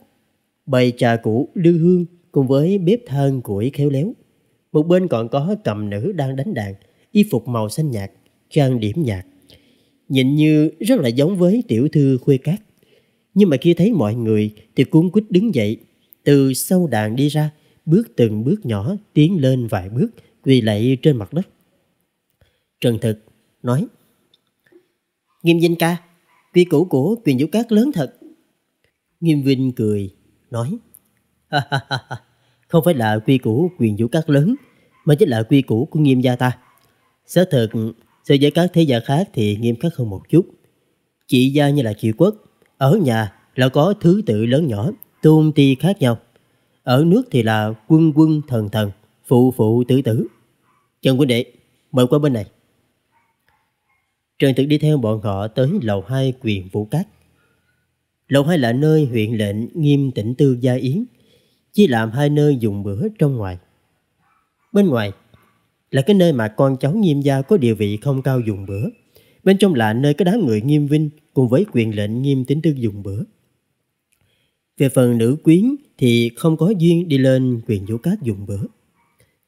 Bày trà cũ lưu hương cùng với bếp than củi khéo léo một bên còn có cầm nữ đang đánh đàn, y phục màu xanh nhạt, trang điểm nhạt nhìn như rất là giống với tiểu thư khuê cát. Nhưng mà khi thấy mọi người thì cuốn quýt đứng dậy, từ sau đàn đi ra, bước từng bước nhỏ tiến lên vài bước quỳ lạy trên mặt đất. Trần Thực nói Nghiêm Vinh ca, quy củ của quyền vũ cát lớn thật. Nghiêm Vinh cười, nói Không phải là quy củ quyền vũ cát lớn, mà chính là quy củ của nghiêm gia ta. Sở thực so với các thế gia khác thì nghiêm khắc hơn một chút. Chị gia như là chị quốc, ở nhà là có thứ tự lớn nhỏ, tôn ti khác nhau. Ở nước thì là quân quân thần thần, phụ phụ tử tử. Trần Quynh Đệ, mời qua bên này. Trần Thực đi theo bọn họ tới lầu 2 quyền Vũ Cát. Lầu 2 là nơi huyện lệnh nghiêm tỉnh tư gia yến, chỉ làm hai nơi dùng bữa trong ngoài. Bên ngoài là cái nơi mà con cháu nghiêm gia có địa vị không cao dùng bữa. Bên trong là nơi có đám người nghiêm vinh cùng với quyền lệnh nghiêm tính tư dùng bữa. Về phần nữ quyến thì không có duyên đi lên quyền vũ cát dùng bữa.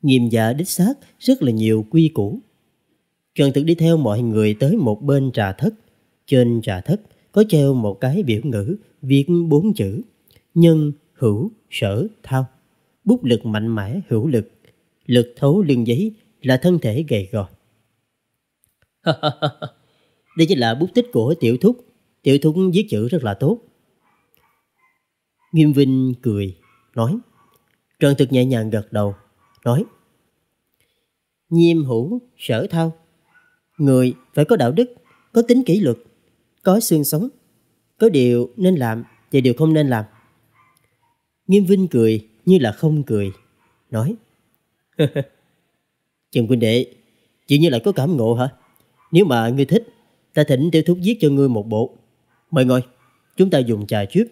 Nghiêm dạ đích xác rất là nhiều quy củ. Trần Thực đi theo mọi người tới một bên trà thất. Trên trà thất có treo một cái biểu ngữ viết bốn chữ nhân, hữu, sở, thao. Bút lực mạnh mẽ hữu lực, lực thấu lưng giấy là thân thể gầy gò. Đây chính là bút tích của tiểu thúc. Tiểu thúc viết chữ rất là tốt. Nghiêm Vinh cười, nói. Trần Thực nhẹ nhàng gật đầu, nói. Nhiêm hữu, sở thao. Người phải có đạo đức, có tính kỷ luật, có xương sống. Có điều nên làm và điều không nên làm. Nghiêm Vinh cười như là không cười, nói. Trần Quynh Đệ, chỉ như là có cảm ngộ hả? Nếu mà ngươi thích, ta thỉnh tiểu thúc viết cho ngươi một bộ. Mời ngồi, chúng ta dùng trà trước.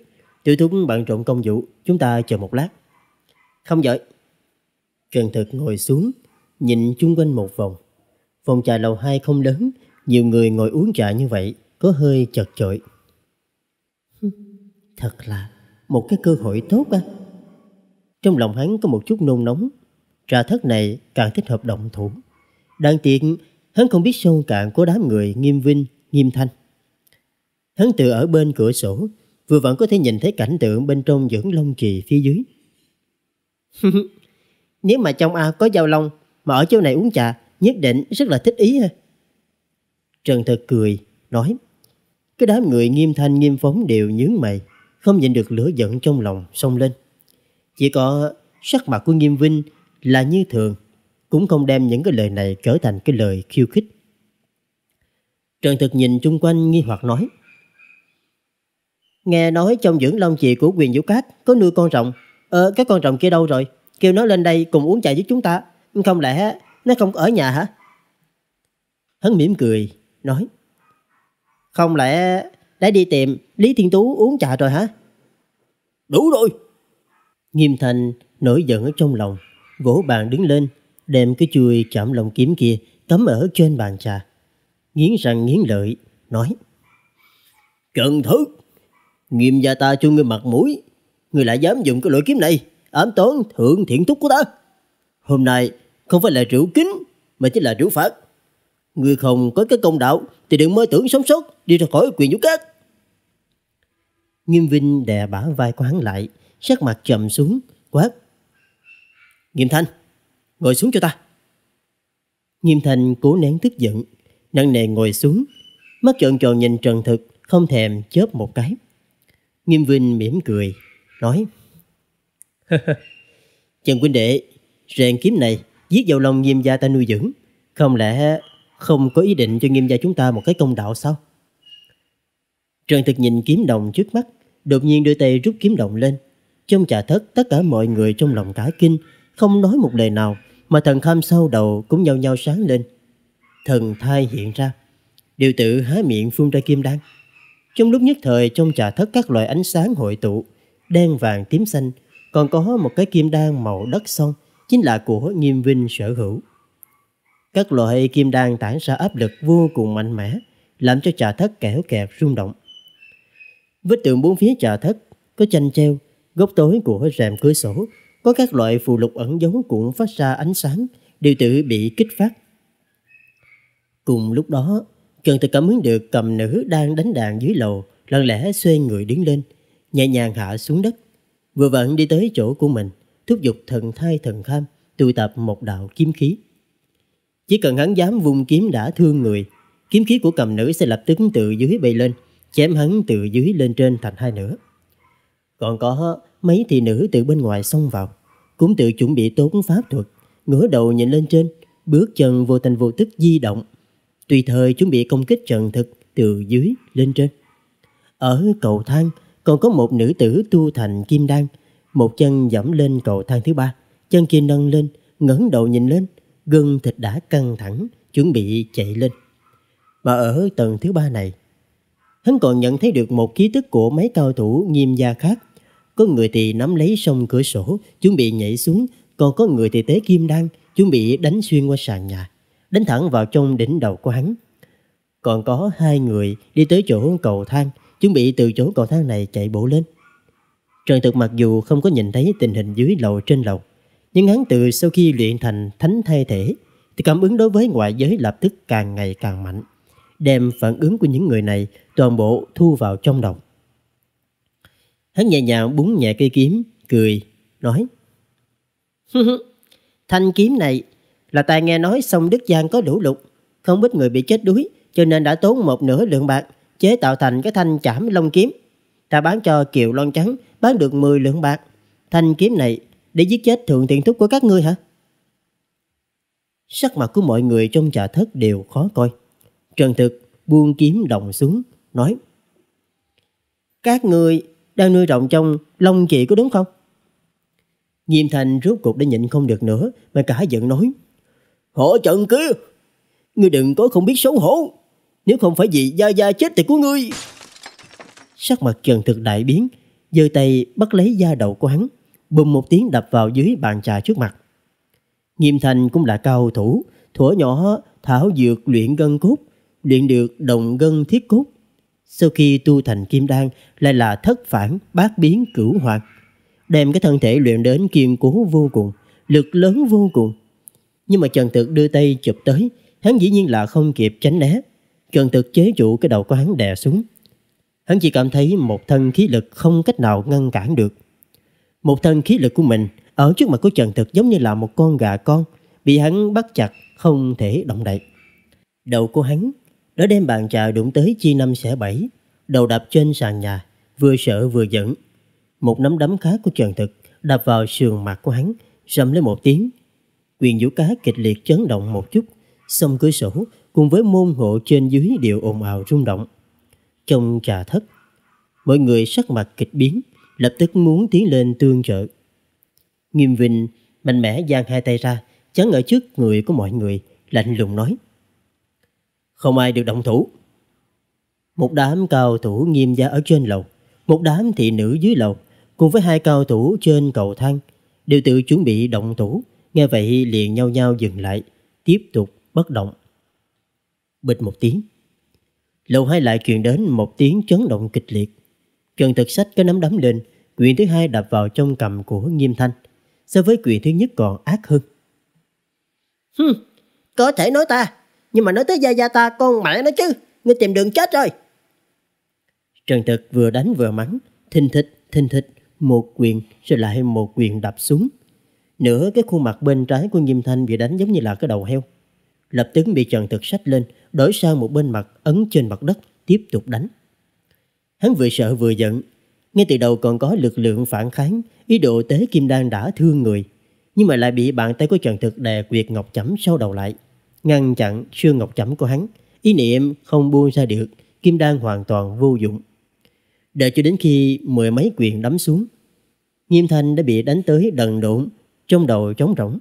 Tiểu thúc bạn trộn công vụ, chúng ta chờ một lát. Không giỏi. Trần Thực ngồi xuống, nhìn chung quanh một vòng. Phòng trà lầu 2 không lớn, nhiều người ngồi uống trà như vậy có hơi chật chội. Thật là một cái cơ hội tốt á. Trong lòng hắn có một chút nôn nóng, trà thất này càng thích hợp động thủ. Đáng tiếc, hắn không biết sâu cạn của đám người nghiêm vinh, nghiêm thanh. Hắn tự ở bên cửa sổ, vừa vẫn có thể nhìn thấy cảnh tượng bên trong dưỡng long trì phía dưới. Nếu mà trong a có giao long, mà ở chỗ này uống trà, nhất định rất là thích ý ha. Trần Thực cười, nói, cái đám người nghiêm thanh nghiêm phóng đều nhướng mày, không nhịn được lửa giận trong lòng xông lên. Chỉ có sắc mặt của nghiêm vinh là như thường, cũng không đem những cái lời này trở thành cái lời khiêu khích. Trần Thực nhìn chung quanh nghi hoặc nói. Nghe nói trong dưỡng long chị của quyền vũ cát có nuôi con rồng. Ờ, cái con rồng kia đâu rồi? Kêu nó lên đây cùng uống trà với chúng ta. Không lẽ nó không ở nhà hả? Hắn mỉm cười, nói. Không lẽ đã đi tìm Lý Thiên Tú uống trà rồi hả? Đủ rồi! Nghiêm thành nổi giận ở trong lòng vỗ bàn đứng lên, đem cái chuôi chạm lòng kiếm kia tấm ở trên bàn trà. Nghiến răng nghiến lợi, nói cần Thức, nghiêm gia ta cho ngươi mặt mũi, ngươi lại dám dùng cái lưỡi kiếm này ám toán thượng thiện túc của ta. Hôm nay không phải là rượu kính mà chính là rượu phạt. Ngươi không có cái công đạo thì đừng mơ tưởng sống sót đi ra khỏi quyền vũ cát. Nghiêm Vinh đè bả vai của hắn lại, sắc mặt trầm xuống, quát. Nghiêm Thanh, ngồi xuống cho ta. Nghiêm Thanh cố nén tức giận, nặng nề ngồi xuống, mắt trợn tròn nhìn Trần Thực, không thèm chớp một cái. Nghiêm Vinh mỉm cười, nói Trần Quynh Đệ, rèn kiếm này giết vào lòng Nghiêm gia ta nuôi dưỡng, không lẽ không có ý định cho Nghiêm gia chúng ta một cái công đạo sao? Trần Thực nhìn kiếm đồng trước mắt, đột nhiên đưa tay rút kiếm đồng lên. Trong chà thất, tất cả mọi người trong lòng cả kinh không nói một lời nào mà thần khâm sau đầu cũng nhao nhao sáng lên. Thần thai hiện ra, điều tự há miệng phun ra kim đan. Trong lúc nhất thời trong trà thất các loại ánh sáng hội tụ, đen vàng tím xanh, còn có một cái kim đan màu đất son, chính là của Nghiêm Vinh sở hữu. Các loại kim đan tản ra áp lực vô cùng mạnh mẽ, làm cho trà thất kẻo kẹt rung động. Vết tường bốn phía trà thất có tranh treo, góc tối của rèm cửa sổ có các loại phù lục ẩn giấu cũng phát ra ánh sáng, đều tự bị kích phát. Cùng lúc đó, Trần tự cảm ứng được cầm nữ đang đánh đàn dưới lầu, lặng lẽ xoay người đứng lên, nhẹ nhàng hạ xuống đất. Vừa vặn đi tới chỗ của mình, thúc giục thần thai thần kham, tụ tập một đạo kiếm khí. Chỉ cần hắn dám vùng kiếm đã thương người, kiếm khí của cầm nữ sẽ lập tức từ dưới bay lên, chém hắn từ dưới lên trên thành hai nửa. Còn có mấy thị nữ từ bên ngoài xông vào, cũng tự chuẩn bị tốn pháp thuật, ngửa đầu nhìn lên trên, bước chân vô tình vô tức di động, tùy thời chuẩn bị công kích trần thực từ dưới lên trên. Ở cầu thang còn có một nữ tử tu thành kim đan, một chân dẫm lên cầu thang thứ ba, chân kia nâng lên, ngẩng đầu nhìn lên, gân thịt đã căng thẳng, chuẩn bị chạy lên. Mà ở tầng thứ ba này, hắn còn nhận thấy được một ký tức của mấy cao thủ nghiêm gia khác có người thì nắm lấy xong cửa sổ, chuẩn bị nhảy xuống, còn có người thì tế kim đan, chuẩn bị đánh xuyên qua sàn nhà, đánh thẳng vào trong đỉnh đầu của hắn. Còn có hai người đi tới chỗ cầu thang, chuẩn bị từ chỗ cầu thang này chạy bộ lên. Trần Thực mặc dù không có nhìn thấy tình hình dưới lầu trên lầu, nhưng hắn từ sau khi luyện thành thánh thay thể, thì cảm ứng đối với ngoại giới lập tức càng ngày càng mạnh, đem phản ứng của những người này toàn bộ thu vào trong đầu. Hắn nhẹ nhàng búng nhẹ cây kiếm, cười, nói. Thanh kiếm này là tài nghe nói sông Đức Giang có lũ lụt, không biết người bị chết đuối cho nên đã tốn một nửa lượng bạc chế tạo thành cái thanh chảm long kiếm. Ta bán cho Kiều Long Trắng bán được 10 lượng bạc. Thanh kiếm này để giết chết thượng tiện thúc của các ngươi hả? Sắc mặt của mọi người trong trà thất đều khó coi. Trần Thực buông kiếm đồng xuống, nói Các ngươi đang nuôi rộng trong lông chị có đúng không? Diêm Thành rốt cuộc đã nhịn không được nữa mà cả giận nói. Hổ trận kia, ngươi đừng có không biết xấu hổ. Nếu không phải vì Gia Gia chết thì của ngươi. Sắc mặt Trần Thực đại biến, giơ tay bắt lấy da đầu của hắn, bùm một tiếng đập vào dưới bàn trà trước mặt. Nghiêm Thành cũng là cao thủ, thuở nhỏ thảo dược luyện gân cốt, luyện được động gân thiết cốt, sau khi tu thành kim đan lại là thất phản bát biến cửu hoạt đem cái thân thể luyện đến kiên cố vô cùng lực lớn vô cùng nhưng mà trần thực đưa tay chụp tới hắn dĩ nhiên là không kịp tránh né trần thực chế trụ cái đầu của hắn đè xuống hắn chỉ cảm thấy một thân khí lực không cách nào ngăn cản được một thân khí lực của mình ở trước mặt của trần thực giống như là một con gà con bị hắn bắt chặt không thể động đậy đầu của hắn nó đem bàn trà đụng tới chi năm xẻ bảy, đầu đạp trên sàn nhà, vừa sợ vừa giận. Một nắm đấm khá của Trần Thực đập vào sườn mặt của hắn, rầm lên một tiếng. Quyền vũ cá kịch liệt chấn động một chút, sông cửa sổ cùng với môn hộ trên dưới đều ồn ào rung động. Trong trà thất, mọi người sắc mặt kịch biến, lập tức muốn tiến lên tương trợ. Nghiêm Vinh mạnh mẽ giang hai tay ra, chắn ở trước người của mọi người, lạnh lùng nói không ai được động thủ. Một đám cao thủ nghiêm gia ở trên lầu, một đám thị nữ dưới lầu, cùng với hai cao thủ trên cầu thang, đều tự chuẩn bị động thủ, nghe vậy liền nhau nhau dừng lại, tiếp tục bất động. Bịch một tiếng. Lầu hai lại truyền đến một tiếng chấn động kịch liệt. Trần thực sách có nắm đấm lên, quyền thứ hai đập vào trong cầm của nghiêm thanh, so với quyền thứ nhất còn ác hơn. Hừm, có thể nói ta nhưng mà nói tới Gia Gia ta con mẹ nó chứ Ngươi tìm đường chết rồi Trần Thực vừa đánh vừa mắng Thinh thịch, thinh thịch Một quyền rồi lại một quyền đập xuống Nửa cái khuôn mặt bên trái của Nghiêm Thanh Bị đánh giống như là cái đầu heo Lập tức bị Trần Thực sách lên Đổi sang một bên mặt ấn trên mặt đất Tiếp tục đánh Hắn vừa sợ vừa giận Ngay từ đầu còn có lực lượng phản kháng Ý đồ tế Kim Đan đã thương người Nhưng mà lại bị bàn tay của Trần Thực đè quyệt ngọc chấm sau đầu lại ngăn chặn xương ngọc chẩm của hắn. Ý niệm không buông ra được, kim đan hoàn toàn vô dụng. Đợi cho đến khi mười mấy quyền đấm xuống, Nghiêm Thanh đã bị đánh tới đần độn, trong đầu trống rỗng.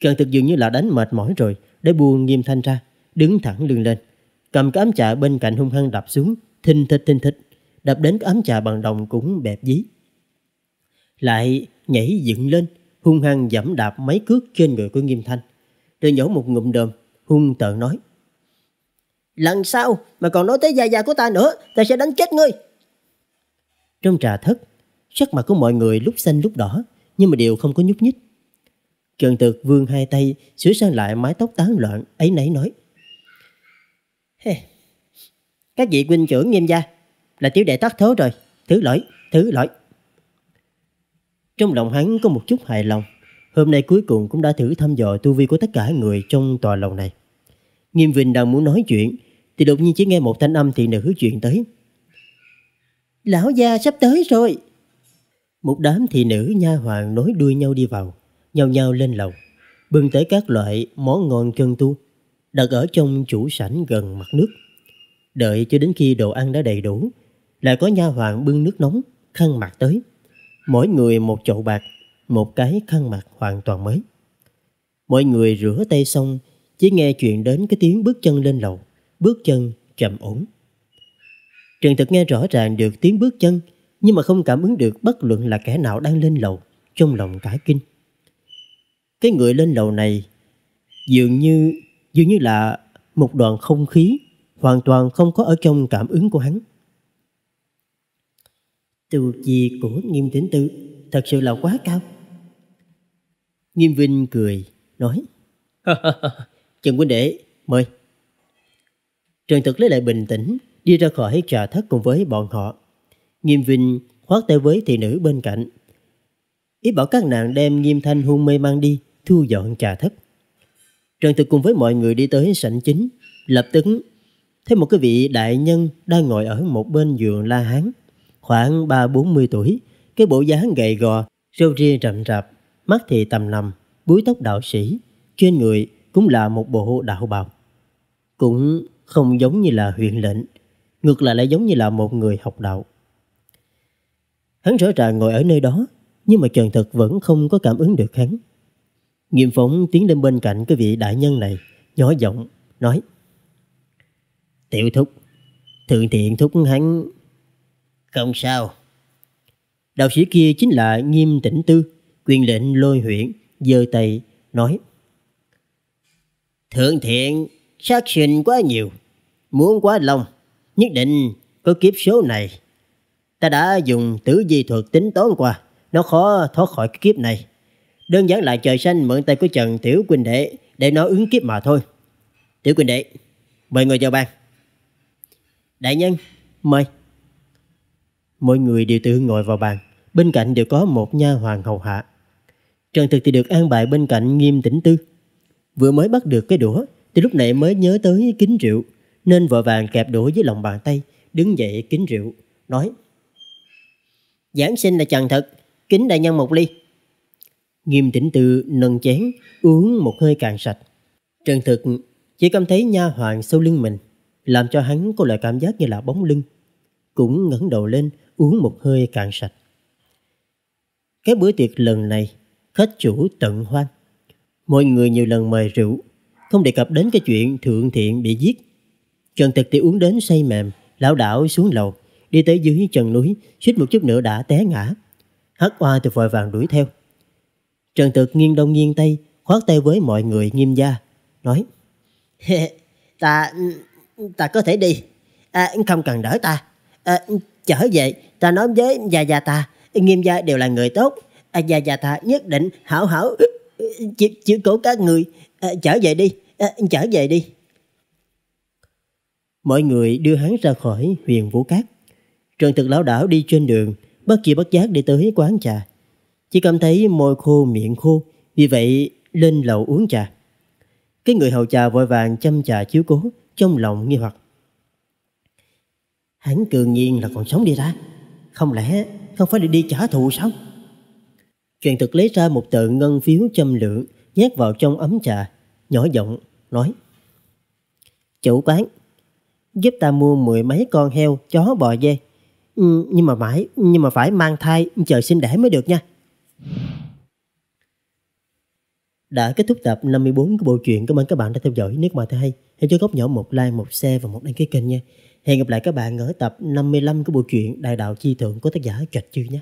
Trần Thực dường như là đánh mệt mỏi rồi, để buông Nghiêm Thanh ra, đứng thẳng lưng lên, cầm cái ấm trà bên cạnh hung hăng đập xuống, thình thịch thình thịch, đập đến cái ấm trà bằng đồng cũng bẹp dí. Lại nhảy dựng lên, hung hăng dẫm đạp mấy cước trên người của Nghiêm Thanh rồi nhổ một ngụm đờm, hung tợn nói. Lần sau mà còn nói tới gia gia của ta nữa, ta sẽ đánh chết ngươi. Trong trà thất, sắc mặt của mọi người lúc xanh lúc đỏ, nhưng mà đều không có nhúc nhích. Trần Tược vương hai tay, sửa sang lại mái tóc tán loạn, ấy nấy nói. Hey, các vị huynh trưởng nghiêm gia, là tiểu đệ tắt thố rồi, thứ lỗi, thứ lỗi. Trong lòng hắn có một chút hài lòng, Hôm nay cuối cùng cũng đã thử thăm dò tu vi của tất cả người trong tòa lầu này. Nghiêm Vinh đang muốn nói chuyện, thì đột nhiên chỉ nghe một thanh âm thị nữ chuyện tới. Lão gia sắp tới rồi. Một đám thị nữ nha hoàng nối đuôi nhau đi vào, nhau nhau lên lầu, bưng tới các loại món ngon chân tu, đặt ở trong chủ sảnh gần mặt nước. Đợi cho đến khi đồ ăn đã đầy đủ, lại có nha hoàng bưng nước nóng, khăn mặt tới. Mỗi người một chậu bạc, một cái khăn mặt hoàn toàn mới. Mọi người rửa tay xong, chỉ nghe chuyện đến cái tiếng bước chân lên lầu, bước chân trầm ổn. Trần thực nghe rõ ràng được tiếng bước chân, nhưng mà không cảm ứng được bất luận là kẻ nào đang lên lầu, trong lòng cả kinh. Cái người lên lầu này dường như dường như là một đoàn không khí hoàn toàn không có ở trong cảm ứng của hắn. Tiêu chi của nghiêm tính tư thật sự là quá cao. Nghiêm Vinh cười, nói Trần Quynh Đệ, mời Trần Thực lấy lại bình tĩnh Đi ra khỏi trà thất cùng với bọn họ Nghiêm Vinh khoát tay với thị nữ bên cạnh Ý bảo các nàng đem Nghiêm Thanh hung mê mang đi Thu dọn trà thất Trần Thực cùng với mọi người đi tới sảnh chính Lập tức Thấy một cái vị đại nhân đang ngồi ở một bên giường La Hán Khoảng ba bốn mươi tuổi Cái bộ dáng gầy gò, râu ria rậm rạp mắt thì tầm nằm, búi tóc đạo sĩ, trên người cũng là một bộ đạo bào. Cũng không giống như là huyện lệnh, ngược lại lại giống như là một người học đạo. Hắn rõ ràng ngồi ở nơi đó, nhưng mà Trần Thực vẫn không có cảm ứng được hắn. Nghiêm phóng tiến lên bên cạnh cái vị đại nhân này, nhỏ giọng, nói Tiểu thúc, thượng thiện thúc hắn... Không sao. Đạo sĩ kia chính là Nghiêm Tĩnh Tư, Quyền lệnh lôi huyện, giơ tay, nói Thượng thiện, sát sinh quá nhiều, muốn quá lòng, nhất định có kiếp số này. Ta đã dùng tử di thuật tính toán qua, nó khó thoát khỏi cái kiếp này. Đơn giản là trời xanh mượn tay của Trần Tiểu Quỳnh Đệ để nó ứng kiếp mà thôi. Tiểu Quỳnh Đệ, mời ngồi vào bàn. Đại nhân, mời. Mọi người đều tự ngồi vào bàn, bên cạnh đều có một nha hoàng hầu hạ. Trần Thực thì được an bài bên cạnh nghiêm tĩnh tư. Vừa mới bắt được cái đũa, thì lúc nãy mới nhớ tới kính rượu, nên vội vàng kẹp đũa với lòng bàn tay, đứng dậy kính rượu, nói Giảng sinh là Trần Thực, kính đại nhân một ly. Nghiêm tĩnh tư nâng chén, uống một hơi càng sạch. Trần Thực chỉ cảm thấy nha hoàn sau lưng mình, làm cho hắn có loại cảm giác như là bóng lưng. Cũng ngẩng đầu lên, uống một hơi cạn sạch. Cái bữa tiệc lần này khách chủ tận hoan. Mọi người nhiều lần mời rượu, không đề cập đến cái chuyện thượng thiện bị giết. Trần Thực thì uống đến say mềm, lão đảo xuống lầu, đi tới dưới chân núi, suýt một chút nữa đã té ngã. Hắc Hoa thì vội vàng đuổi theo. Trần Thực nghiêng đông nghiêng tay, khoát tay với mọi người nghiêm gia, nói Ta, ta có thể đi, à, không cần đỡ ta. À, trở vậy, ta nói với già già ta, nghiêm gia đều là người tốt à, và và thà nhất định hảo hảo chịu, chịu cố các người à, trở về đi à, trở về đi mọi người đưa hắn ra khỏi huyền vũ cát trần thực lão đảo đi trên đường bất kỳ bất giác đi tới quán trà chỉ cảm thấy môi khô miệng khô vì vậy lên lầu uống trà cái người hầu trà vội vàng chăm trà chiếu cố trong lòng nghi hoặc hắn cường nhiên là còn sống đi ra không lẽ không phải để đi trả thù sao Truyền thực lấy ra một tờ ngân phiếu châm lượng, nhét vào trong ấm trà, nhỏ giọng, nói. Chủ quán, giúp ta mua mười mấy con heo, chó, bò dê. Ừ, nhưng mà mãi, nhưng mà phải mang thai, chờ sinh đẻ mới được nha. Đã kết thúc tập 54 của bộ truyện. Cảm ơn các bạn đã theo dõi. Nếu các thấy hay, hãy cho góc nhỏ một like, một share và một đăng ký kênh nha. Hẹn gặp lại các bạn ở tập 55 của bộ truyện Đại đạo chi thượng của tác giả Trạch Chư nhé.